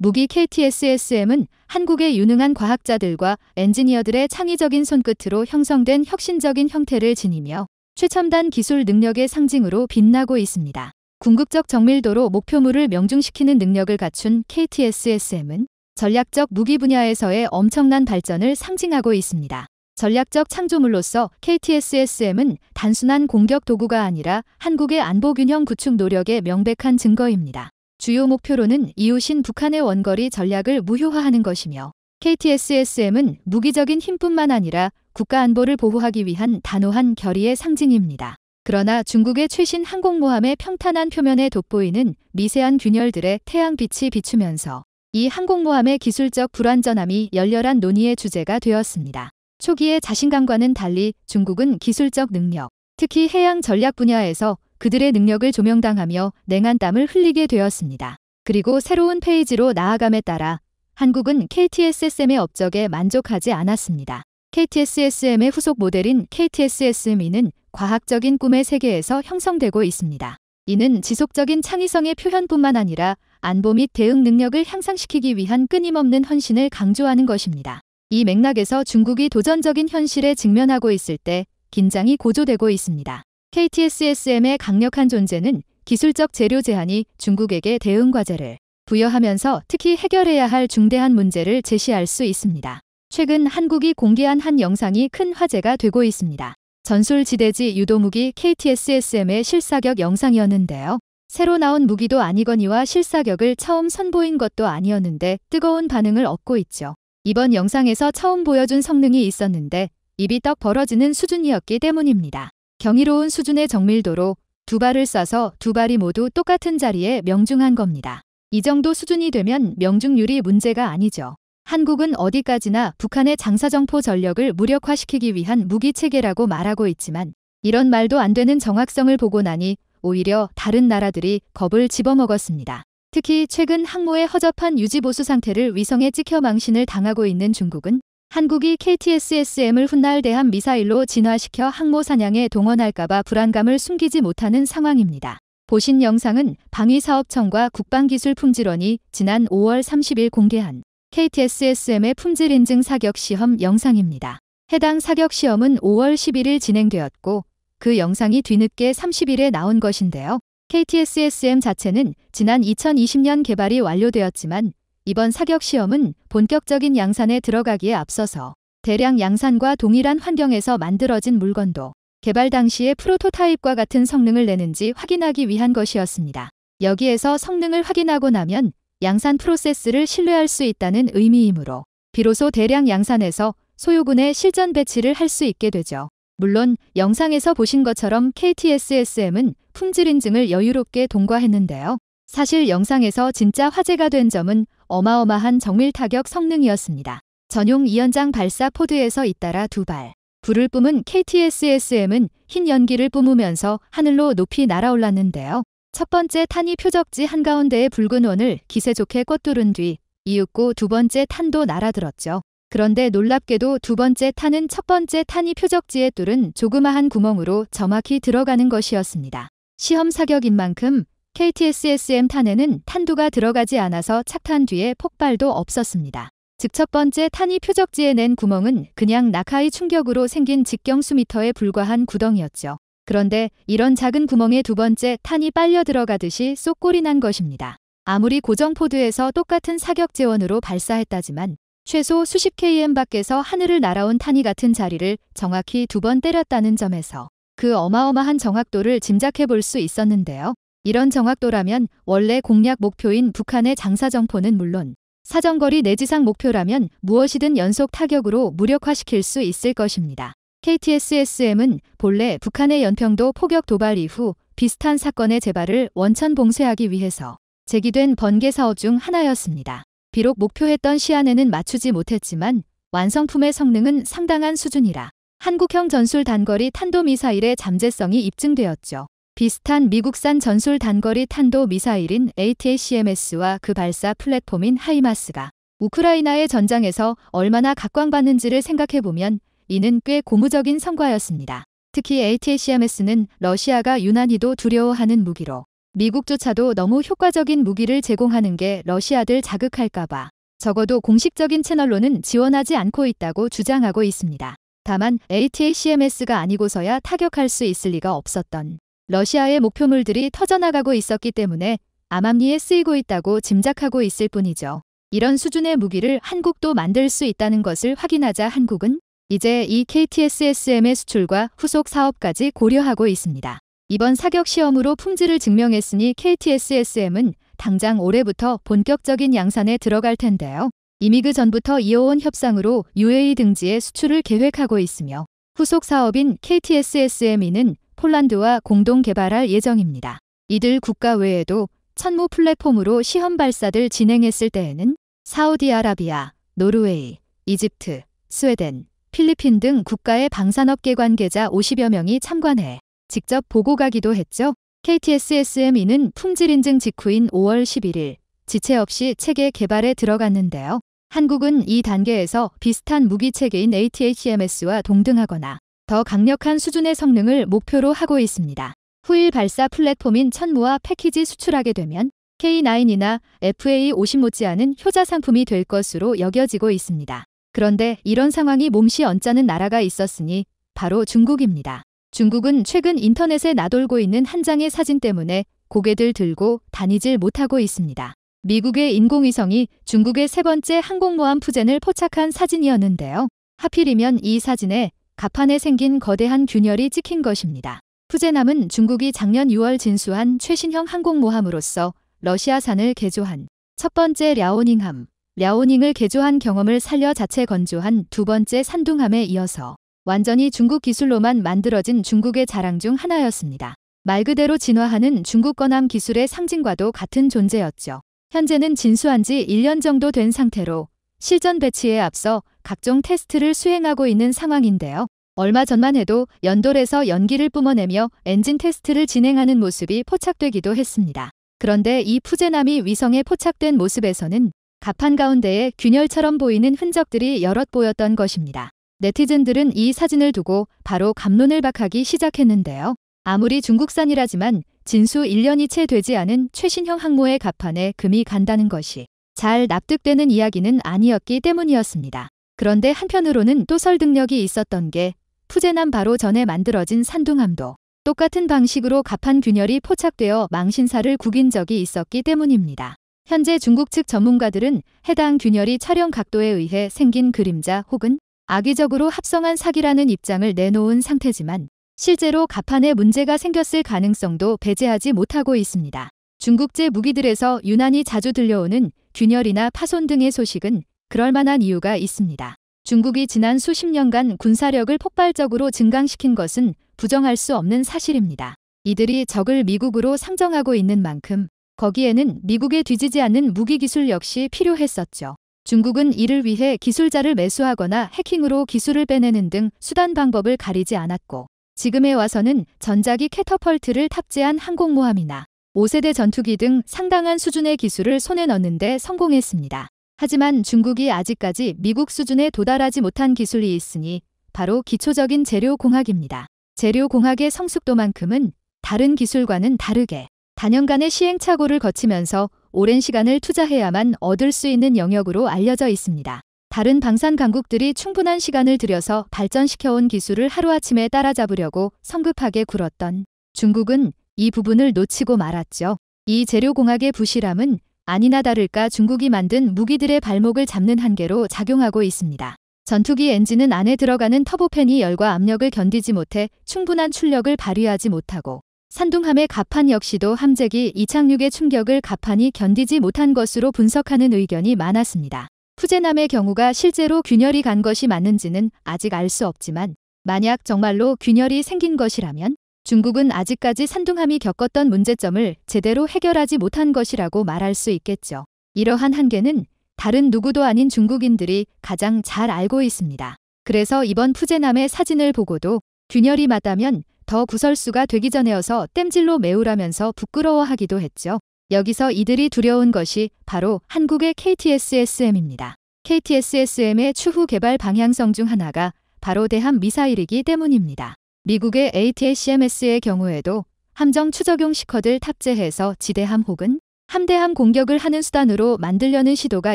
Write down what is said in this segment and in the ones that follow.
무기 KTSSM은 한국의 유능한 과학자들과 엔지니어들의 창의적인 손끝으로 형성된 혁신적인 형태를 지니며 최첨단 기술 능력의 상징으로 빛나고 있습니다. 궁극적 정밀도로 목표물을 명중시키는 능력을 갖춘 KTSSM은 전략적 무기 분야에서의 엄청난 발전을 상징하고 있습니다. 전략적 창조물로서 KTSSM은 단순한 공격 도구가 아니라 한국의 안보 균형 구축 노력의 명백한 증거입니다. 주요 목표로는 이웃인 북한의 원거리 전략을 무효화하는 것이며 KTSSM은 무기적인 힘뿐만 아니라 국가 안보를 보호하기 위한 단호한 결의의 상징입니다. 그러나 중국의 최신 항공모함의 평탄한 표면에 돋보이는 미세한 균열들의 태양빛이 비추면서 이 항공모함의 기술적 불완전함이 열렬한 논의의 주제가 되었습니다. 초기의 자신감과는 달리 중국은 기술적 능력, 특히 해양 전략 분야에서 그들의 능력을 조명당하며 냉한 땀을 흘리게 되었습니다. 그리고 새로운 페이지로 나아감에 따라 한국은 KTSSM의 업적에 만족하지 않았습니다. KTSSM의 후속 모델인 KTSSM이는 과학적인 꿈의 세계에서 형성되고 있습니다. 이는 지속적인 창의성의 표현뿐만 아니라 안보 및 대응 능력을 향상시키기 위한 끊임없는 헌신을 강조하는 것입니다. 이 맥락에서 중국이 도전적인 현실에 직면하고 있을 때 긴장이 고조되고 있습니다. KTSSM의 강력한 존재는 기술적 재료 제한이 중국에게 대응 과제를 부여하면서 특히 해결해야 할 중대한 문제를 제시할 수 있습니다. 최근 한국이 공개한 한 영상이 큰 화제가 되고 있습니다. 전술 지대지 유도 무기 KTSSM의 실사격 영상이었는데요. 새로 나온 무기도 아니거니와 실사격을 처음 선보인 것도 아니었는데 뜨거운 반응을 얻고 있죠. 이번 영상에서 처음 보여준 성능이 있었는데 입이 떡 벌어지는 수준이었기 때문입니다. 경이로운 수준의 정밀도로 두 발을 쏴서 두 발이 모두 똑같은 자리에 명중한 겁니다. 이 정도 수준이 되면 명중률이 문제가 아니죠. 한국은 어디까지나 북한의 장사정포 전력을 무력화시키기 위한 무기체계라고 말하고 있지만 이런 말도 안 되는 정확성을 보고 나니 오히려 다른 나라들이 겁을 집어먹었습니다. 특히 최근 항모의 허접한 유지보수 상태를 위성에 찍혀 망신을 당하고 있는 중국은 한국이 KTSSM을 훗날 대한 미사일로 진화시켜 항모 사냥에 동원할까봐 불안감을 숨기지 못하는 상황입니다. 보신 영상은 방위사업청과 국방기술품질원이 지난 5월 30일 공개한 KTSSM의 품질 인증 사격 시험 영상입니다. 해당 사격 시험은 5월 11일 진행되었고 그 영상이 뒤늦게 30일에 나온 것인데요. KTSSM 자체는 지난 2020년 개발이 완료되었지만 이번 사격 시험은 본격적인 양산에 들어가기에 앞서서 대량 양산과 동일한 환경에서 만들어진 물건도 개발 당시의 프로토타입과 같은 성능을 내는지 확인하기 위한 것이었습니다. 여기에서 성능을 확인하고 나면 양산 프로세스를 신뢰할 수 있다는 의미이므로 비로소 대량 양산에서 소요군의 실전 배치를 할 수 있게 되죠. 물론 영상에서 보신 것처럼 KTSSM은 품질 인증을 여유롭게 동과했는데요 사실 영상에서 진짜 화제가 된 점은 어마어마한 정밀 타격 성능이었습니다. 전용 2연장 발사 포드에서 잇따라 두 발. 불을 뿜은 KTSSM은 흰 연기를 뿜으면서 하늘로 높이 날아올랐는데요. 첫 번째 탄이 표적지 한가운데의 붉은 원을 기세 좋게 꿰뚫은 뒤 이윽고 두 번째 탄도 날아들었죠. 그런데 놀랍게도 두 번째 탄은 첫 번째 탄이 표적지에 뚫은 조그마한 구멍으로 정확히 들어가는 것이었습니다. 시험 사격인 만큼 KTSSM 탄에는 탄두가 들어가지 않아서 착탄 뒤에 폭발도 없었습니다. 즉 첫 번째 탄이 표적지에 낸 구멍은 그냥 낙하의 충격으로 생긴 직경 수미터에 불과한 구덩이였죠. 그런데 이런 작은 구멍에 두 번째 탄이 빨려 들어가듯이 쏙골이 난 것입니다. 아무리 고정포드에서 똑같은 사격 재원으로 발사했다지만 최소 수십 km 밖에서 하늘을 날아온 탄이 같은 자리를 정확히 두 번 때렸다는 점에서 그 어마어마한 정확도를 짐작해 볼 수 있었는데요. 이런 정확도라면 원래 공략 목표인 북한의 장사 정포는 물론 사정거리 내지상 목표라면 무엇이든 연속 타격으로 무력화시킬 수 있을 것입니다. KTSSM은 본래 북한의 연평도 포격 도발 이후 비슷한 사건의 재발을 원천 봉쇄하기 위해서 제기된 번개 사업 중 하나였습니다. 비록 목표했던 시안에는 맞추지 못했지만 완성품의 성능은 상당한 수준이라 한국형 전술 단거리 탄도미사일의 잠재성이 입증되었죠. 비슷한 미국산 전술 단거리 탄도 미사일인 ATACMS와 그 발사 플랫폼인 하이마스가 우크라이나의 전장에서 얼마나 각광받는지를 생각해보면 이는 꽤 고무적인 성과였습니다. 특히 ATACMS는 러시아가 유난히도 두려워하는 무기로 미국조차도 너무 효과적인 무기를 제공하는 게 러시아들 자극할까봐 적어도 공식적인 채널로는 지원하지 않고 있다고 주장하고 있습니다. 다만 ATACMS가 아니고서야 타격할 수 있을 리가 없었던 러시아의 목표물들이 터져나가고 있었기 때문에 암암리에 쓰이고 있다고 짐작하고 있을 뿐이죠. 이런 수준의 무기를 한국도 만들 수 있다는 것을 확인하자 한국은 이제 이 KTSSM의 수출과 후속 사업까지 고려하고 있습니다. 이번 사격 시험으로 품질을 증명했으니 KTSSM은 당장 올해부터 본격적인 양산에 들어갈 텐데요. 이미 그 전부터 이어온 협상으로 UAE 등지에 수출을 계획하고 있으며 후속 사업인 KTSSME는 폴란드와 공동 개발할 예정입니다. 이들 국가 외에도 천무 플랫폼으로 시험 발사를 진행했을 때에는 사우디아라비아, 노르웨이, 이집트, 스웨덴, 필리핀 등 국가의 방산업계 관계자 50여 명이 참관해 직접 보고 가기도 했죠. KTS SME는 품질 인증 직후인 5월 11일 지체 없이 체계 개발에 들어갔는데요. 한국은 이 단계에서 비슷한 무기 체계인 ATHMS와 동등하거나 더 강력한 수준의 성능을 목표로 하고 있습니다. 후일 발사 플랫폼인 천무와 패키지 수출하게 되면 K9이나 FA50 못지않은 효자 상품이 될 것으로 여겨지고 있습니다. 그런데 이런 상황이 몸시 언짢은 나라가 있었으니 바로 중국입니다. 중국은 최근 인터넷에 나돌고 있는 한 장의 사진 때문에 고개들 들고 다니질 못하고 있습니다. 미국의 인공위성이 중국의 세 번째 항공모함 푸젠을 포착한 사진이었는데요. 하필이면 이 사진에 갑판에 생긴 거대한 균열이 찍힌 것입니다. 푸제남은 중국이 작년 6월 진수한 최신형 항공모함으로서 러시아산을 개조한 첫 번째 랴오닝함, 랴오닝을 개조한 경험을 살려 자체 건조한 두 번째 산둥함에 이어서 완전히 중국 기술로만 만들어진 중국의 자랑 중 하나였습니다. 말 그대로 진화하는 중국 건함 기술의 상징과도 같은 존재였죠. 현재는 진수한 지 1년 정도 된 상태로 실전 배치에 앞서 각종 테스트를 수행하고 있는 상황인데요. 얼마 전만 해도 연돌에서 연기를 뿜어내며 엔진 테스트를 진행하는 모습이 포착되기도 했습니다. 그런데 이 푸제남이 위성에 포착된 모습에서는 갑판 가운데에 균열처럼 보이는 흔적들이 여럿 보였던 것입니다. 네티즌들은 이 사진을 두고 바로 감론을 박하기 시작했는데요. 아무리 중국산이라지만 진수 1년이 채 되지 않은 최신형 항모의 갑판에 금이 간다는 것이 잘 납득되는 이야기는 아니었기 때문이었습니다. 그런데 한편으로는 또 설 능력이 있었던 게 푸제남 바로 전에 만들어진 산둥암도 똑같은 방식으로 갑판 균열이 포착되어 망신사를 구긴 적이 있었기 때문입니다. 현재 중국 측 전문가들은 해당 균열이 촬영 각도에 의해 생긴 그림자 혹은 악의적으로 합성한 사기라는 입장을 내놓은 상태지만 실제로 갑판에 문제가 생겼을 가능성도 배제하지 못하고 있습니다. 중국제 무기들에서 유난히 자주 들려오는 균열이나 파손 등의 소식은 그럴 만한 이유가 있습니다. 중국이 지난 수십 년간 군사력을 폭발적으로 증강시킨 것은 부정할 수 없는 사실입니다. 이들이 적을 미국으로 상정하고 있는 만큼 거기에는 미국에 뒤지지 않는 무기 기술 역시 필요했었죠. 중국은 이를 위해 기술자를 매수하거나 해킹으로 기술을 빼내는 등 수단 방법을 가리지 않았고 지금에 와서는 전자기 캐터펄트를 탑재한 항공모함이나 5세대 전투기 등 상당한 수준의 기술을 손에 넣는데 성공했습니다. 하지만 중국이 아직까지 미국 수준에 도달하지 못한 기술이 있으니 바로 기초적인 재료공학입니다. 재료공학의 성숙도만큼은 다른 기술과는 다르게 단연간의 시행착오를 거치면서 오랜 시간을 투자해야만 얻을 수 있는 영역으로 알려져 있습니다. 다른 방산 강국들이 충분한 시간을 들여서 발전시켜온 기술을 하루아침에 따라잡으려고 성급하게 굴었던 중국은 이 부분을 놓치고 말았죠. 이 재료공학의 부실함은 아니나 다를까 중국이 만든 무기들의 발목을 잡는 한계로 작용하고 있습니다. 전투기 엔진은 안에 들어가는 터보팬이 열과 압력을 견디지 못해 충분한 출력을 발휘하지 못하고 산둥함의 갑판 역시도 함재기 이착륙의 충격을 갑판이 견디지 못한 것으로 분석하는 의견이 많았습니다. 푸제남의 경우가 실제로 균열이 간 것이 맞는지는 아직 알 수 없지만 만약 정말로 균열이 생긴 것이라면 중국은 아직까지 산둥함이 겪었던 문제점을 제대로 해결하지 못한 것이라고 말할 수 있겠죠. 이러한 한계는 다른 누구도 아닌 중국인들이 가장 잘 알고 있습니다. 그래서 이번 푸제남의 사진을 보고도 균열이 맞다면 더 구설수가 되기 전에어서 땜질로 메우라면서 부끄러워하기도 했죠. 여기서 이들이 두려운 것이 바로 한국의 KTSSM입니다. KTSSM의 추후 개발 방향성 중 하나가 바로 대한 미사일이기 때문입니다. 미국의 ATACMS의 경우에도 함정 추적용 시커들 탑재해서 지대함 혹은 함대함 공격을 하는 수단으로 만들려는 시도가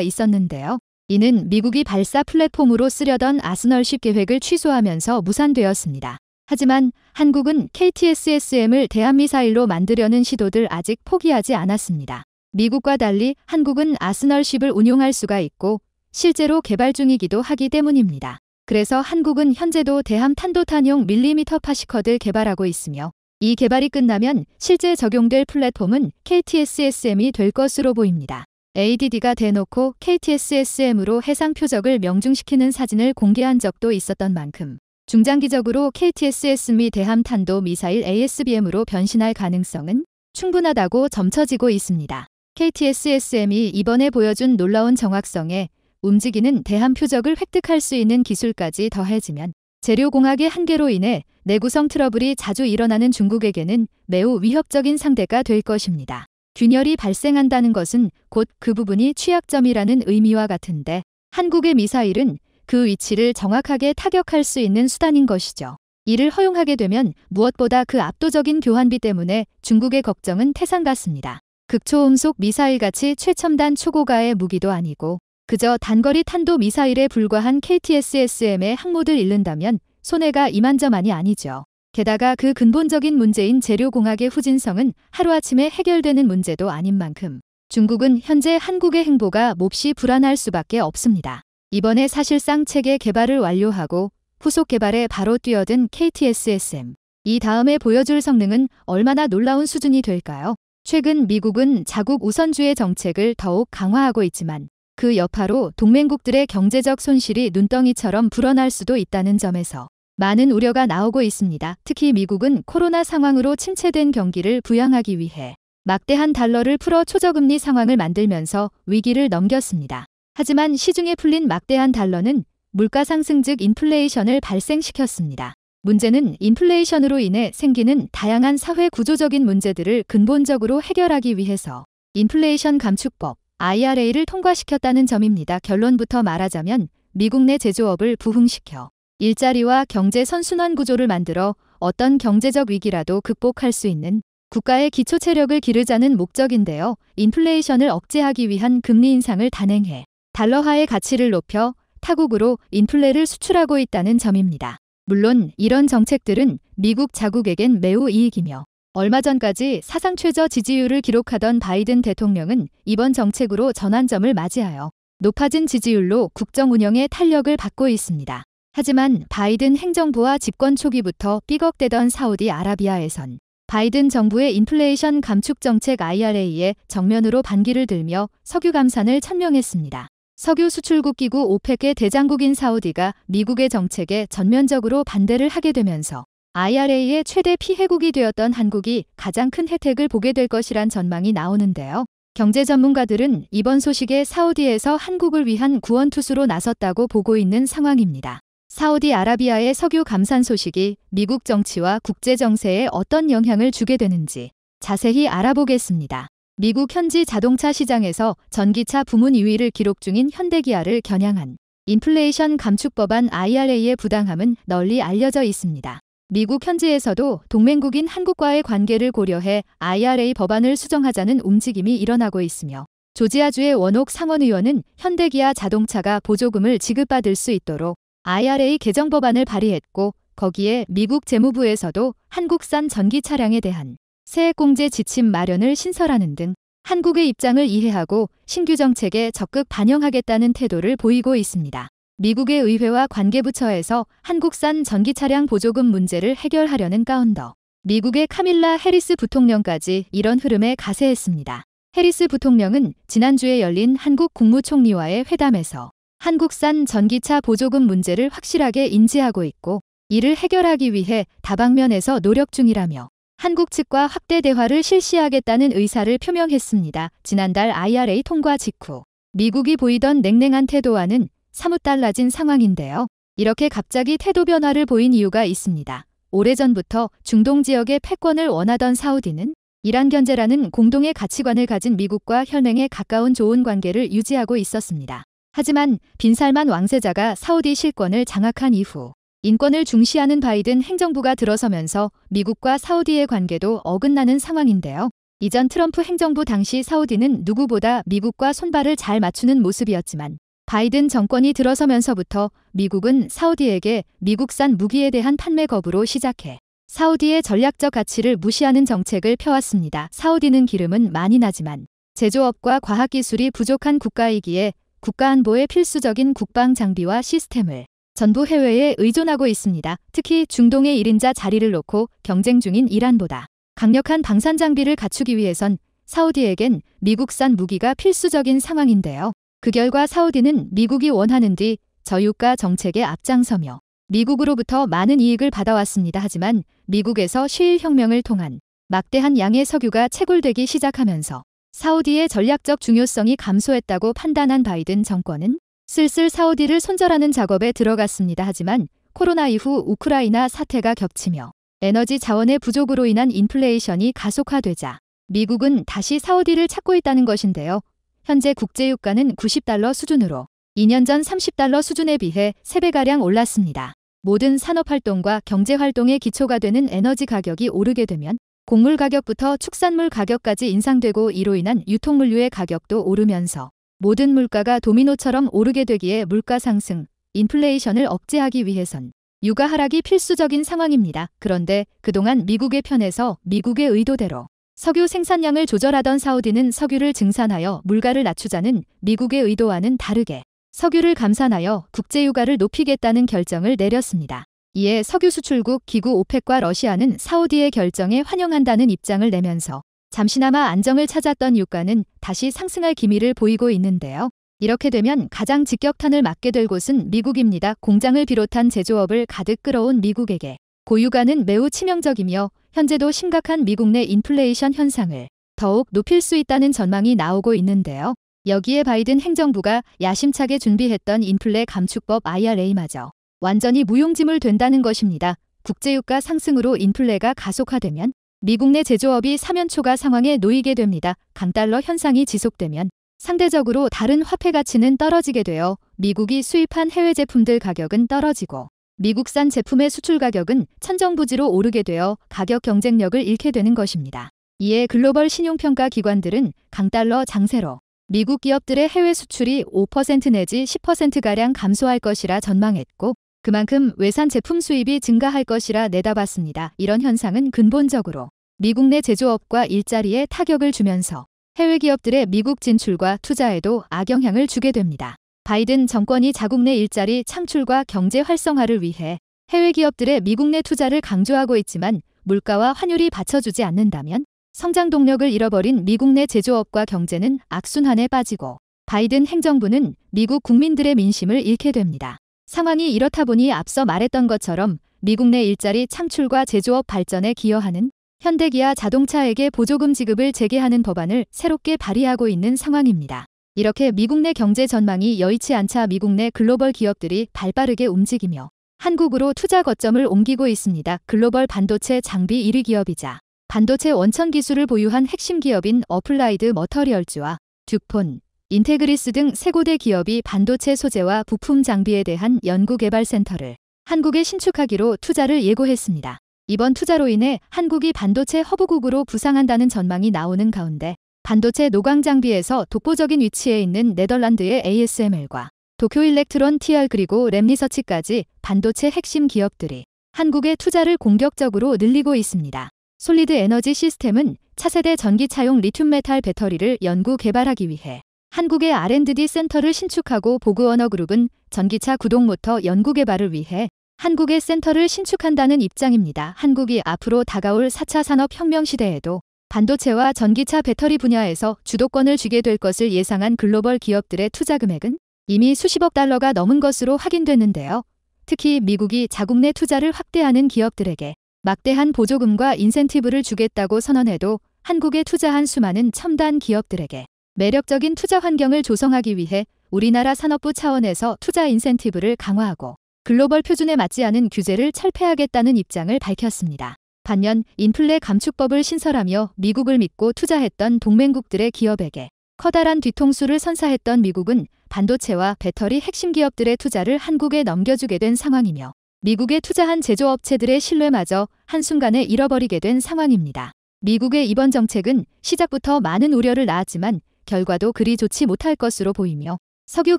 있었는데요. 이는 미국이 발사 플랫폼으로 쓰려던 아스널십 계획을 취소하면서 무산되었습니다. 하지만 한국은 KTSSM을 대한미사일로 만들려는 시도들 아직 포기하지 않았습니다. 미국과 달리 한국은 아스널십을 운용할 수가 있고 실제로 개발 중이기도 하기 때문입니다. 그래서 한국은 현재도 대함 탄도탄용 밀리미터 파시커드 개발하고 있으며 이 개발이 끝나면 실제 적용될 플랫폼은 KTSSM이 될 것으로 보입니다. ADD가 대놓고 KTSSM으로 해상 표적을 명중시키는 사진을 공개한 적도 있었던 만큼 중장기적으로 KTSSM이 대함탄도 미사일 ASBM으로 변신할 가능성은 충분하다고 점쳐지고 있습니다. KTSSM이 이번에 보여준 놀라운 정확성에 움직이는 대한 표적을 획득할 수 있는 기술까지 더해지면 재료공학의 한계로 인해 내구성 트러블이 자주 일어나는 중국에게는 매우 위협적인 상대가 될 것입니다. 균열이 발생한다는 것은 곧 그 부분이 취약점이라는 의미와 같은데 한국의 미사일은 그 위치를 정확하게 타격할 수 있는 수단인 것이죠. 이를 허용하게 되면 무엇보다 그 압도적인 교환비 때문에 중국의 걱정은 태산 같습니다. 극초음속 미사일 같이 최첨단 초고가의 무기도 아니고 그저 단거리 탄도 미사일에 불과한 KTSSM의 항모들 잃는다면 손해가 이만저만이 아니죠. 게다가 그 근본적인 문제인 재료공학의 후진성은 하루아침에 해결되는 문제도 아닌 만큼 중국은 현재 한국의 행보가 몹시 불안할 수밖에 없습니다. 이번에 사실상 체계 개발을 완료하고 후속 개발에 바로 뛰어든 KTSSM. 이 다음에 보여줄 성능은 얼마나 놀라운 수준이 될까요? 최근 미국은 자국 우선주의 정책을 더욱 강화하고 있지만 그 여파로 동맹국들의 경제적 손실이 눈덩이처럼 불어날 수도 있다는 점에서 많은 우려가 나오고 있습니다. 특히 미국은 코로나 상황으로 침체된 경기를 부양하기 위해 막대한 달러를 풀어 초저금리 상황을 만들면서 위기를 넘겼습니다. 하지만 시중에 풀린 막대한 달러는 물가 상승 즉 인플레이션을 발생시켰습니다. 문제는 인플레이션으로 인해 생기는 다양한 사회 구조적인 문제들을 근본적으로 해결하기 위해서 인플레이션 감축법, IRA를 통과시켰다는 점입니다. 결론부터 말하자면 미국 내 제조업을 부흥시켜 일자리와 경제 선순환 구조를 만들어 어떤 경제적 위기라도 극복할 수 있는 국가의 기초 체력을 기르자는 목적인데요. 인플레이션을 억제하기 위한 금리 인상을 단행해 달러화의 가치를 높여 타국으로 인플레를 수출하고 있다는 점입니다. 물론 이런 정책들은 미국 자국에겐 매우 이익이며 얼마 전까지 사상 최저 지지율을 기록하던 바이든 대통령은 이번 정책으로 전환점을 맞이하여 높아진 지지율로 국정 운영에 탄력을 받고 있습니다. 하지만 바이든 행정부와 집권 초기부터 삐걱대던 사우디 아라비아에선 바이든 정부의 인플레이션 감축 정책 IRA에 정면으로 반기를 들며 석유 감산을 천명했습니다. 석유 수출국 기구 오펙의 대장국인 사우디가 미국의 정책에 전면적으로 반대를 하게 되면서 IRA의 최대 피해국이 되었던 한국이 가장 큰 혜택을 보게 될 것이란 전망이 나오는데요. 경제 전문가들은 이번 소식에 사우디에서 한국을 위한 구원 투수로 나섰다고 보고 있는 상황입니다. 사우디아라비아의 석유 감산 소식이 미국 정치와 국제 정세에 어떤 영향을 주게 되는지 자세히 알아보겠습니다. 미국 현지 자동차 시장에서 전기차 부문 2위를 기록 중인 현대기아를 겨냥한 인플레이션 감축 법안 IRA의 부당함은 널리 알려져 있습니다. 미국 현지에서도 동맹국인 한국과의 관계를 고려해 IRA 법안을 수정하자는 움직임이 일어나고 있으며 조지아주의 원옥 상원의원은 현대기아 자동차가 보조금을 지급받을 수 있도록 IRA 개정 법안을 발의했고 거기에 미국 재무부에서도 한국산 전기 차량에 대한 세액공제 지침 마련을 신설하는 등 한국의 입장을 이해하고 신규 정책에 적극 반영하겠다는 태도를 보이고 있습니다. 미국의 의회와 관계부처에서 한국산 전기차량 보조금 문제를 해결하려는 까운더. 미국의 카밀라 해리스 부통령까지 이런 흐름에 가세했습니다. 해리스 부통령은 지난주에 열린 한국 국무총리와의 회담에서 한국산 전기차 보조금 문제를 확실하게 인지하고 있고 이를 해결하기 위해 다방면에서 노력 중이라며 한국 측과 확대 대화를 실시하겠다는 의사를 표명했습니다. 지난달 IRA 통과 직후 미국이 보이던 냉랭한 태도와는 사뭇 달라진 상황인데요. 이렇게 갑자기 태도 변화를 보인 이유가 있습니다. 오래전부터 중동 지역의 패권을 원하던 사우디는 이란 견제라는 공동의 가치관을 가진 미국과 혈맹에 가까운 좋은 관계를 유지하고 있었습니다. 하지만 빈살만 왕세자가 사우디 실권을 장악한 이후 인권을 중시하는 바이든 행정부가 들어서면서 미국과 사우디의 관계도 어긋나는 상황인데요. 이전 트럼프 행정부 당시 사우디는 누구보다 미국과 손발을 잘 맞추는 모습이었지만 바이든 정권이 들어서면서부터 미국은 사우디에게 미국산 무기에 대한 판매 거부로 시작해 사우디의 전략적 가치를 무시하는 정책을 펴왔습니다. 사우디는 기름은 많이 나지만 제조업과 과학기술이 부족한 국가이기에 국가안보에 필수적인 국방 장비와 시스템을 전부 해외에 의존하고 있습니다. 특히 중동의 1인자 자리를 놓고 경쟁 중인 이란보다 강력한 방산 장비를 갖추기 위해선 사우디에겐 미국산 무기가 필수적인 상황인데요. 그 결과 사우디는 미국이 원하는 뒤 저유가 정책에 앞장서며 미국으로부터 많은 이익을 받아왔습니다. 하지만 미국에서 쉐일혁명을 통한 막대한 양의 석유가 채굴되기 시작하면서 사우디의 전략적 중요성이 감소했다고 판단한 바이든 정권은 슬슬 사우디를 손절하는 작업에 들어갔습니다. 하지만 코로나 이후 우크라이나 사태가 겹치며 에너지 자원의 부족으로 인한 인플레이션이 가속화되자 미국은 다시 사우디를 찾고 있다는 것인데요. 현재 국제유가는 90달러 수준으로 2년 전 30달러 수준에 비해 3배가량 올랐습니다. 모든 산업활동과 경제활동의 기초가 되는 에너지 가격이 오르게 되면 곡물 가격부터 축산물 가격까지 인상되고 이로 인한 유통물류의 가격도 오르면서 모든 물가가 도미노처럼 오르게 되기에 물가 상승, 인플레이션을 억제하기 위해선 유가 하락이 필수적인 상황입니다. 그런데 그동안 미국의 편에서 미국의 의도대로 석유 생산량을 조절하던 사우디는 석유를 증산하여 물가를 낮추자는 미국의 의도와는 다르게 석유를 감산하여 국제유가를 높이겠다는 결정을 내렸습니다. 이에 석유 수출국 기구 오펙과 러시아는 사우디의 결정에 환영한다는 입장을 내면서 잠시나마 안정을 찾았던 유가는 다시 상승할 기미를 보이고 있는데요. 이렇게 되면 가장 직격탄을 맞게 될 곳은 미국입니다. 공장을 비롯한 제조업을 가득 끌어온 미국에게 고유가는 매우 치명적이며 현재도 심각한 미국 내 인플레이션 현상을 더욱 높일 수 있다는 전망이 나오고 있는데요. 여기에 바이든 행정부가 야심차게 준비했던 인플레 감축법 IRA마저 완전히 무용지물 된다는 것입니다. 국제유가 상승으로 인플레가 가속화되면 미국 내 제조업이 사면초가 상황에 놓이게 됩니다. 강달러 현상이 지속되면 상대적으로 다른 화폐 가치는 떨어지게 되어 미국이 수입한 해외 제품들 가격은 떨어지고 미국산 제품의 수출 가격은 천정부지로 오르게 되어 가격 경쟁력을 잃게 되는 것입니다. 이에 글로벌 신용평가 기관들은 강달러 장세로 미국 기업들의 해외 수출이 5% 내지 10%가량 감소할 것이라 전망했고 그만큼 외산 제품 수입이 증가할 것이라 내다봤습니다. 이런 현상은 근본적으로 미국 내 제조업과 일자리에 타격을 주면서 해외 기업들의 미국 진출과 투자에도 악영향을 주게 됩니다. 바이든 정권이 자국 내 일자리 창출과 경제 활성화를 위해 해외 기업들의 미국 내 투자를 강조하고 있지만 물가와 환율이 받쳐주지 않는다면 성장 동력을 잃어버린 미국 내 제조업과 경제는 악순환에 빠지고 바이든 행정부는 미국 국민들의 민심을 잃게 됩니다. 상황이 이렇다 보니 앞서 말했던 것처럼 미국 내 일자리 창출과 제조업 발전에 기여하는 현대기아 자동차에게 보조금 지급을 재개하는 법안을 새롭게 발의하고 있는 상황입니다. 이렇게 미국 내 경제 전망이 여의치 않자 미국 내 글로벌 기업들이 발빠르게 움직이며 한국으로 투자 거점을 옮기고 있습니다. 글로벌 반도체 장비 1위 기업이자 반도체 원천 기술을 보유한 핵심 기업인 어플라이드 머터리얼즈와 듀폰, 인테그리스 등세 고대 기업이 반도체 소재와 부품 장비에 대한 연구개발센터를 한국에 신축하기로 투자를 예고했습니다. 이번 투자로 인해 한국이 반도체 허브국으로 부상한다는 전망이 나오는 가운데 반도체 노광 장비에서 독보적인 위치에 있는 네덜란드의 ASML과 도쿄 일렉트론 TR 그리고 랩리서치까지 반도체 핵심 기업들이 한국의 투자를 공격적으로 늘리고 있습니다. 솔리드 에너지 시스템은 차세대 전기차용 리튬 메탈 배터리를 연구 개발하기 위해 한국의 R&D 센터를 신축하고 보그워너 그룹은 전기차 구동 모터 연구 개발을 위해 한국의 센터를 신축한다는 입장입니다. 한국이 앞으로 다가올 4차 산업혁명 시대에도 반도체와 전기차 배터리 분야에서 주도권을 쥐게 될 것을 예상한 글로벌 기업들의 투자 금액은 이미 수십억 달러가 넘은 것으로 확인됐는데요. 특히 미국이 자국 내 투자를 확대하는 기업들에게 막대한 보조금과 인센티브를 주겠다고 선언해도 한국에 투자한 수많은 첨단 기업들에게 매력적인 투자 환경을 조성하기 위해 우리나라 산업부 차원에서 투자 인센티브를 강화하고 글로벌 표준에 맞지 않은 규제를 철폐하겠다는 입장을 밝혔습니다. 반면 인플레 감축법을 신설하며 미국을 믿고 투자했던 동맹국들의 기업에게 커다란 뒤통수를 선사했던 미국은 반도체와 배터리 핵심 기업들의 투자를 한국에 넘겨주게 된 상황이며 미국에 투자한 제조업체들의 신뢰마저 한순간에 잃어버리게 된 상황입니다. 미국의 이번 정책은 시작부터 많은 우려를 낳았지만 결과도 그리 좋지 못할 것으로 보이며 석유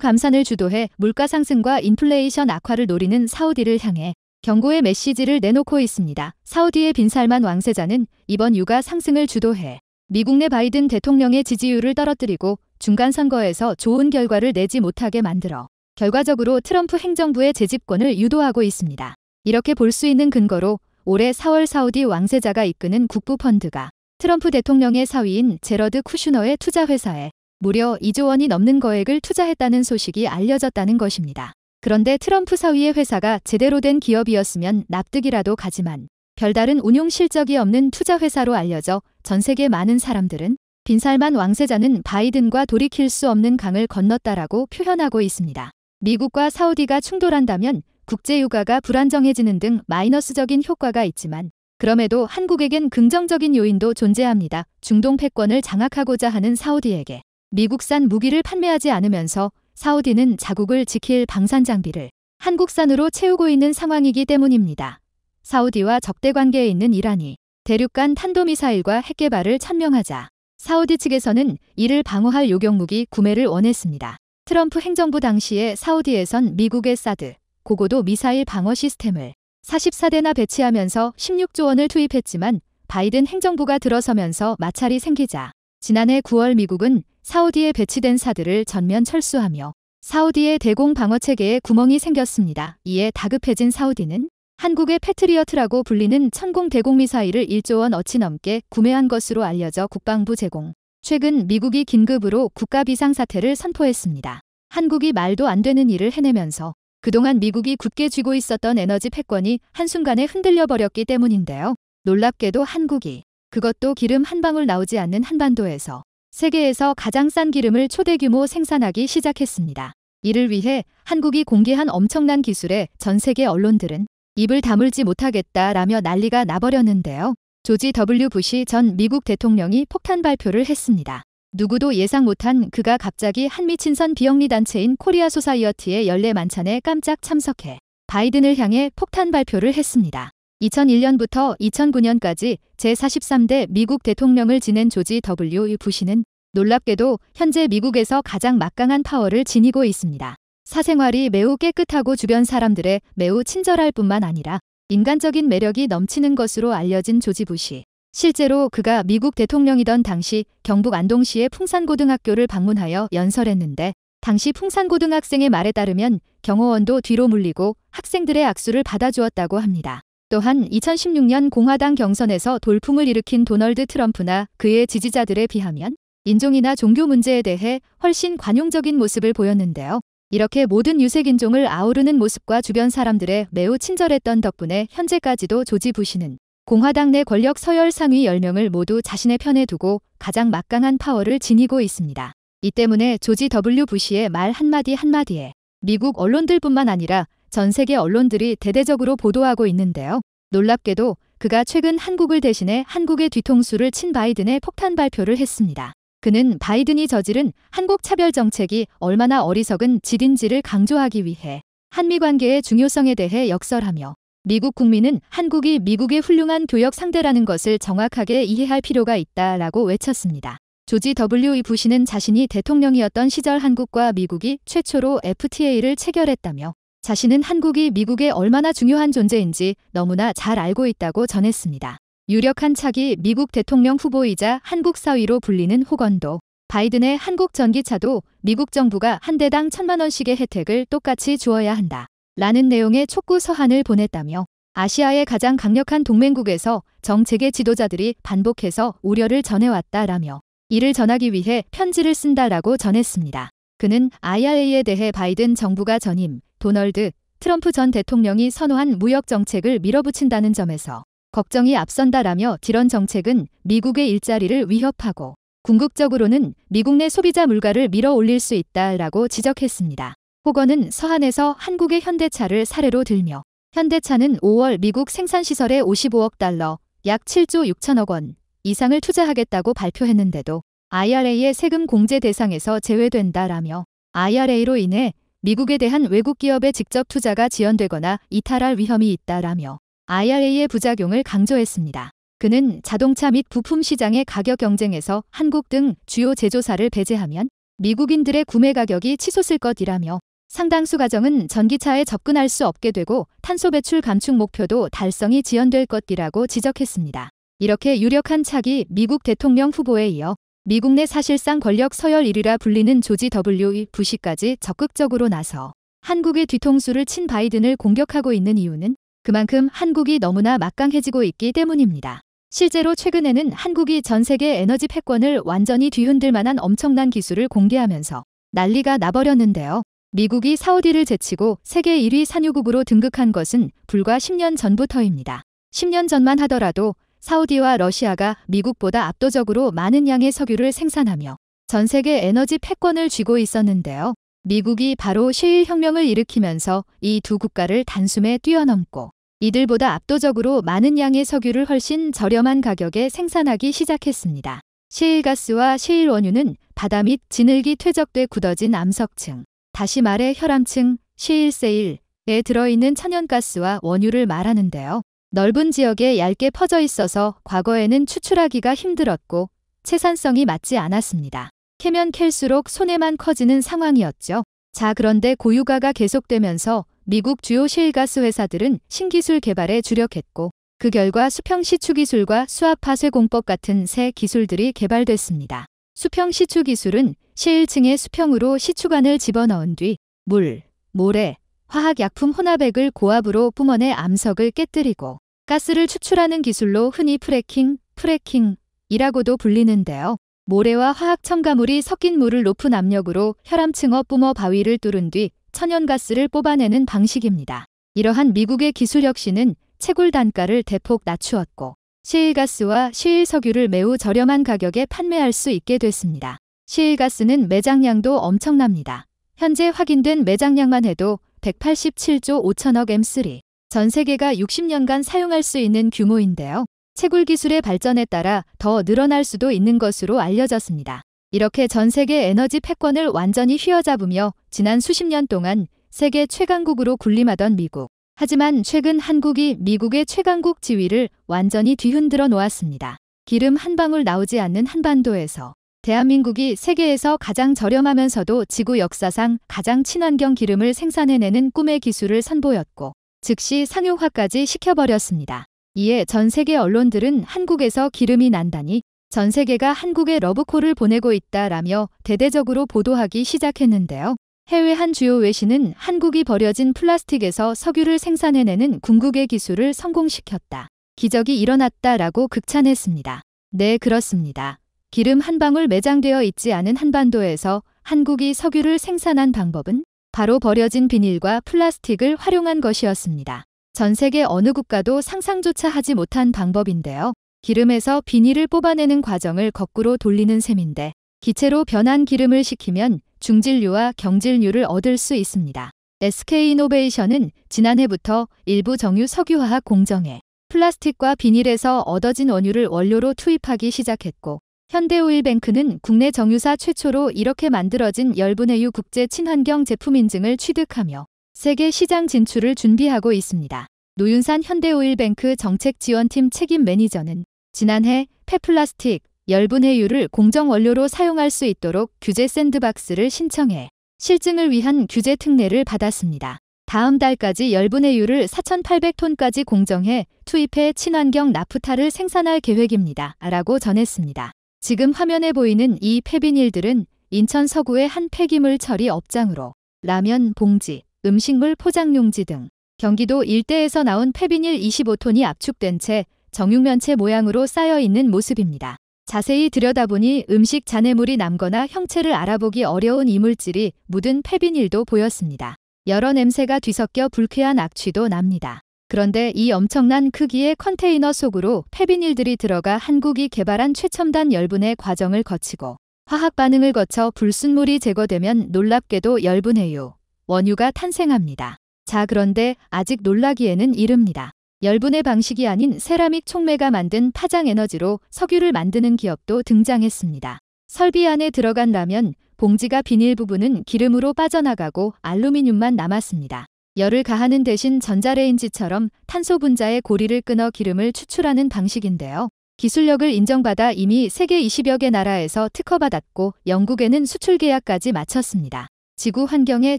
감산을 주도해 물가 상승과 인플레이션 악화를 노리는 사우디를 향해 경고의 메시지를 내놓고 있습니다. 사우디의 빈살만 왕세자는 이번 유가 상승을 주도해 미국 내 바이든 대통령의 지지율을 떨어뜨리고 중간 선거에서 좋은 결과를 내지 못하게 만들어 결과적으로 트럼프 행정부의 재집권을 유도하고 있습니다. 이렇게 볼 수 있는 근거로 올해 4월 사우디 왕세자가 이끄는 국부 펀드가 트럼프 대통령의 사위인 제러드 쿠슈너의 투자회사에 무려 2조 원이 넘는 거액을 투자했다는 소식이 알려졌다는 것입니다. 그런데 트럼프 사위의 회사가 제대로 된 기업이었으면 납득이라도 가지만 별다른 운용 실적이 없는 투자 회사로 알려져 전 세계 많은 사람들은 빈살만 왕세자는 바이든과 돌이킬 수 없는 강을 건넜다라고 표현하고 있습니다. 미국과 사우디가 충돌한다면 국제유가가 불안정해지는 등 마이너스적인 효과가 있지만 그럼에도 한국에겐 긍정적인 요인도 존재합니다. 중동 패권을 장악하고자 하는 사우디에게 미국산 무기를 판매하지 않으면서 사우디는 자국을 지킬 방산 장비를 한국산으로 채우고 있는 상황이기 때문입니다. 사우디와 적대 관계에 있는 이란이 대륙간 탄도미사일과 핵개발을 천명하자 사우디 측에서는 이를 방어할 요격무기 구매를 원했습니다. 트럼프 행정부 당시에 사우디에선 미국의 사드, 고고도 미사일 방어 시스템을 44대나 배치하면서 16조 원을 투입했지만 바이든 행정부가 들어서면서 마찰이 생기자 지난해 9월 미국은 사우디에 배치된 사드를 전면 철수하며 사우디의 대공 방어 체계에 구멍이 생겼습니다. 이에 다급해진 사우디는 한국의 패트리어트라고 불리는 천공 대공 미사일을 1조 원 어치 넘게 구매한 것으로 알려져 국방부 제공. 최근 미국이 긴급으로 국가 비상 사태를 선포했습니다. 한국이 말도 안 되는 일을 해내면서 그동안 미국이 굳게 쥐고 있었던 에너지 패권이 한순간에 흔들려 버렸기 때문인데요. 놀랍게도 한국이 그것도 기름 한 방울 나오지 않는 한반도에서 세계에서 가장 싼 기름을 초대 규모 생산하기 시작했습니다. 이를 위해 한국이 공개한 엄청난 기술에 전 세계 언론들은 입을 다물지 못하겠다라며 난리가 나버렸는데요. 조지 W. 부시 전 미국 대통령이 폭탄 발표를 했습니다. 누구도 예상 못한 그가 갑자기 한미 친선 비영리 단체인 코리아 소사이어티의 연례 만찬에 깜짝 참석해 바이든을 향해 폭탄 발표를 했습니다. 2001년부터 2009년까지 제43대 미국 대통령을 지낸 조지 W. 부시는 놀랍게도 현재 미국에서 가장 막강한 파워를 지니고 있습니다. 사생활이 매우 깨끗하고 주변 사람들의 매우 친절할 뿐만 아니라 인간적인 매력이 넘치는 것으로 알려진 조지 부시. 실제로 그가 미국 대통령이던 당시 경북 안동시의 풍산고등학교를 방문하여 연설했는데 당시 풍산고등학생의 말에 따르면 경호원도 뒤로 물리고 학생들의 악수를 받아주었다고 합니다. 또한 2016년 공화당 경선에서 돌풍을 일으킨 도널드 트럼프나 그의 지지자들에 비하면 인종이나 종교 문제에 대해 훨씬 관용적인 모습을 보였는데요. 이렇게 모든 유색인종을 아우르는 모습과 주변 사람들의 매우 친절했던 덕분에 현재까지도 조지 부시는 공화당 내 권력 서열 상위 10명을 모두 자신의 편에 두고 가장 막강한 파워를 지니고 있습니다. 이 때문에 조지 W 부시의 말 한마디 한마디에 미국 언론들뿐만 아니라 전 세계 언론들이 대대적으로 보도하고 있는데요. 놀랍게도 그가 최근 한국을 대신해 한국의 뒤통수를 친 바이든의 폭탄 발표를 했습니다. 그는 바이든이 저지른 한국 차별 정책이 얼마나 어리석은 짓인지를 강조하기 위해 한미 관계의 중요성에 대해 역설하며 미국 국민은 한국이 미국의 훌륭한 교역 상대라는 것을 정확하게 이해할 필요가 있다라고 외쳤습니다. 조지 W. 부시는 자신이 대통령이었던 시절 한국과 미국이 최초로 FTA를 체결했다며 자신은 한국이 미국에 얼마나 중요한 존재인지 너무나 잘 알고 있다고 전했습니다. 유력한 차기 미국 대통령 후보이자 한국 사위로 불리는 호건도 바이든의 한국 전기차도 미국 정부가 한 대당 천만 원씩의 혜택을 똑같이 주어야 한다. 라는 내용의 촉구 서한을 보냈다며 아시아의 가장 강력한 동맹국에서 정책의 지도자들이 반복해서 우려를 전해왔다라며 이를 전하기 위해 편지를 쓴다라고 전했습니다. 그는 IRA에 대해 바이든 정부가 전임 도널드 트럼프 전 대통령이 선호한 무역 정책을 밀어붙인다는 점에서 걱정이 앞선다라며 디런 정책은 미국의 일자리를 위협하고 궁극적으로는 미국 내 소비자 물가를 밀어 올릴 수 있다라고 지적했습니다. 호건은 서한에서 한국의 현대차를 사례로 들며 현대차는 5월 미국 생산시설에 55억 달러, 약 7조 6천억 원 이상을 투자하겠다고 발표했는데도 IRA의 세금 공제 대상에서 제외된다라며 IRA로 인해 미국에 대한 외국 기업의 직접 투자가 지연되거나 이탈할 위험이 있다라며 IRA의 부작용을 강조했습니다. 그는 자동차 및 부품 시장의 가격 경쟁에서 한국 등 주요 제조사를 배제하면 미국인들의 구매 가격이 치솟을 것이라며 상당수 가정은 전기차에 접근할 수 없게 되고 탄소 배출 감축 목표도 달성이 지연될 것이라고 지적했습니다. 이렇게 유력한 차기 미국 대통령 후보에 이어 미국 내 사실상 권력 서열 1위라 불리는 조지 W. E 부시까지 적극적으로 나서 한국의 뒤통수를 친 바이든을 공격하고 있는 이유는 그만큼 한국이 너무나 막강해지고 있기 때문입니다. 실제로 최근에는 한국이 전 세계 에너지 패권을 완전히 뒤흔들 만한 엄청난 기술을 공개하면서 난리가 나버렸는데요. 미국이 사우디를 제치고 세계 1위 산유국으로 등극한 것은 불과 10년 전부터입니다. 10년 전만 하더라도 사우디와 러시아가 미국보다 압도적으로 많은 양의 석유를 생산하며 전 세계 에너지 패권을 쥐고 있었는데요. 미국이 바로 셰일 혁명을 일으키면서 이 두 국가를 단숨에 뛰어넘고 이들보다 압도적으로 많은 양의 석유를 훨씬 저렴한 가격에 생산하기 시작했습니다. 셰일가스와 셰일원유는 바다 및 진흙이 퇴적돼 굳어진 암석층, 다시 말해 혈암층, 셰일세일에 들어있는 천연가스와 원유를 말하는데요. 넓은 지역에 얇게 퍼져 있어서 과거에는 추출하기가 힘들었고 채산성이 맞지 않았습니다. 캐면 캘수록 손해만 커지는 상황이었죠. 자 그런데 고유가가 계속되면서 미국 주요 실가스 회사들은 신기술 개발에 주력했고 그 결과 수평 시추 기술과 수압 파쇄 공법 같은 새 기술들이 개발됐습니다. 수평 시추 기술은 실층에 수평으로 시추관을 집어넣은 뒤 물, 모래, 화학약품 혼합액을 고압으로 뿜어내 암석을 깨뜨리고 가스를 추출하는 기술로 흔히 프레킹, 프레킹이라고도 불리는데요. 모래와 화학 첨가물이 섞인 물을 높은 압력으로 혈암층어 뿜어 바위를 뚫은 뒤 천연가스를 뽑아내는 방식입니다. 이러한 미국의 기술 혁신은 채굴 단가를 대폭 낮추었고 시일가스와 시일석유를 매우 저렴한 가격에 판매할 수 있게 됐습니다. 시일가스는 매장량도 엄청납니다. 현재 확인된 매장량만 해도 187조 5천억 M3, 전 세계가 60년간 사용할 수 있는 규모인데요. 채굴 기술의 발전에 따라 더 늘어날 수도 있는 것으로 알려졌습니다. 이렇게 전 세계 에너지 패권을 완전히 휘어잡으며 지난 수십 년 동안 세계 최강국으로 군림하던 미국. 하지만 최근 한국이 미국의 최강국 지위를 완전히 뒤흔들어 놓았습니다. 기름 한 방울 나오지 않는 한반도에서 대한민국이 세계에서 가장 저렴하면서도 지구 역사상 가장 친환경 기름을 생산해내는 꿈의 기술을 선보였고 즉시 상용화까지 시켜버렸습니다. 이에 전 세계 언론들은 한국에서 기름이 난다니 전 세계가 한국에 러브콜을 보내고 있다라며 대대적으로 보도하기 시작했는데요. 해외 한 주요 외신은 한국이 버려진 플라스틱에서 석유를 생산해내는 궁극의 기술을 성공시켰다. 기적이 일어났다라고 극찬했습니다. 네, 그렇습니다. 기름 한 방울 매장되어 있지 않은 한반도에서 한국이 석유를 생산한 방법은 바로 버려진 비닐과 플라스틱을 활용한 것이었습니다. 전 세계 어느 국가도 상상조차 하지 못한 방법인데요. 기름에서 비닐을 뽑아내는 과정을 거꾸로 돌리는 셈인데 기체로 변한 기름을 식히면 중질류와 경질류를 얻을 수 있습니다. SK이노베이션은 지난해부터 일부 정유 석유화학 공정에 플라스틱과 비닐에서 얻어진 원유를 원료로 투입하기 시작했고 현대오일뱅크는 국내 정유사 최초로 이렇게 만들어진 열분해유 국제 친환경 제품 인증을 취득하며 세계 시장 진출을 준비하고 있습니다. 노윤산 현대오일뱅크 정책지원팀 책임 매니저는 지난해 폐플라스틱 열분해유를 공정원료로 사용할 수 있도록 규제 샌드박스를 신청해 실증을 위한 규제 특례를 받았습니다. 다음 달까지 열분해유를 4,800톤까지 공정해 투입해 친환경 나프타를 생산할 계획입니다. 라고 전했습니다. 지금 화면에 보이는 이 폐비닐들은 인천 서구의 한 폐기물 처리 업장으로 라면 봉지, 음식물 포장용지 등 경기도 일대에서 나온 폐비닐 25톤이 압축된 채 정육면체 모양으로 쌓여 있는 모습입니다. 자세히 들여다보니 음식 잔해물이 남거나 형체를 알아보기 어려운 이물질이 묻은 폐비닐도 보였습니다. 여러 냄새가 뒤섞여 불쾌한 악취도 납니다. 그런데 이 엄청난 크기의 컨테이너 속으로 페비닐들이 들어가 한국이 개발한 최첨단 열분의 과정을 거치고 화학 반응을 거쳐 불순물이 제거되면 놀랍게도 열분해요 원유가 탄생합니다. 자 그런데 아직 놀라기에는 이릅니다. 열분의 방식이 아닌 세라믹 촉매가 만든 파장 에너지로 석유를 만드는 기업도 등장했습니다. 설비 안에 들어간 다면 봉지가 비닐 부분은 기름으로 빠져나가고 알루미늄만 남았습니다. 열을 가하는 대신 전자레인지처럼 탄소 분자의 고리를 끊어 기름을 추출하는 방식인데요. 기술력을 인정받아 이미 세계 20여 개 나라에서 특허받았고 영국에는 수출 계약까지 마쳤습니다. 지구 환경에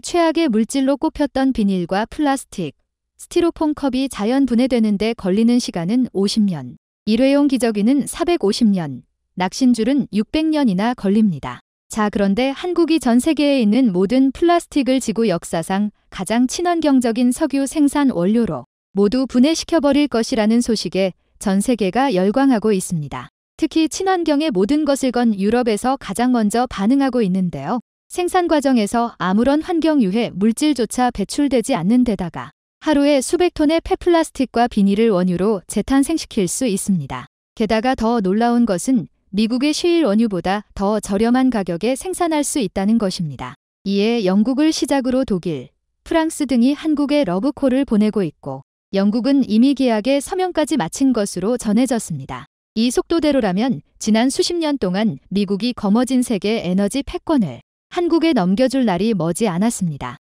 최악의 물질로 꼽혔던 비닐과 플라스틱, 스티로폼 컵이 자연 분해되는데 걸리는 시간은 50년, 일회용 기저귀는 450년, 낚신줄은 600년이나 걸립니다. 자, 그런데 한국이 전 세계에 있는 모든 플라스틱을 지구 역사상 가장 친환경적인 석유 생산 원료로 모두 분해시켜버릴 것이라는 소식에 전 세계가 열광하고 있습니다. 특히 친환경의 모든 것을 건 유럽에서 가장 먼저 반응하고 있는데요. 생산 과정에서 아무런 환경 유해 물질조차 배출되지 않는 데다가 하루에 수백 톤의 폐플라스틱과 비닐을 원유로 재탄생시킬 수 있습니다. 게다가 더 놀라운 것은 미국의 시일 원유보다 더 저렴한 가격에 생산할 수 있다는 것입니다. 이에 영국을 시작으로 독일, 프랑스 등이 한국에 러브콜을 보내고 있고 영국은 이미 계약에 서명까지 마친 것으로 전해졌습니다. 이 속도대로라면 지난 수십 년 동안 미국이 거머쥔 세계 에너지 패권을 한국에 넘겨줄 날이 머지 않았습니다.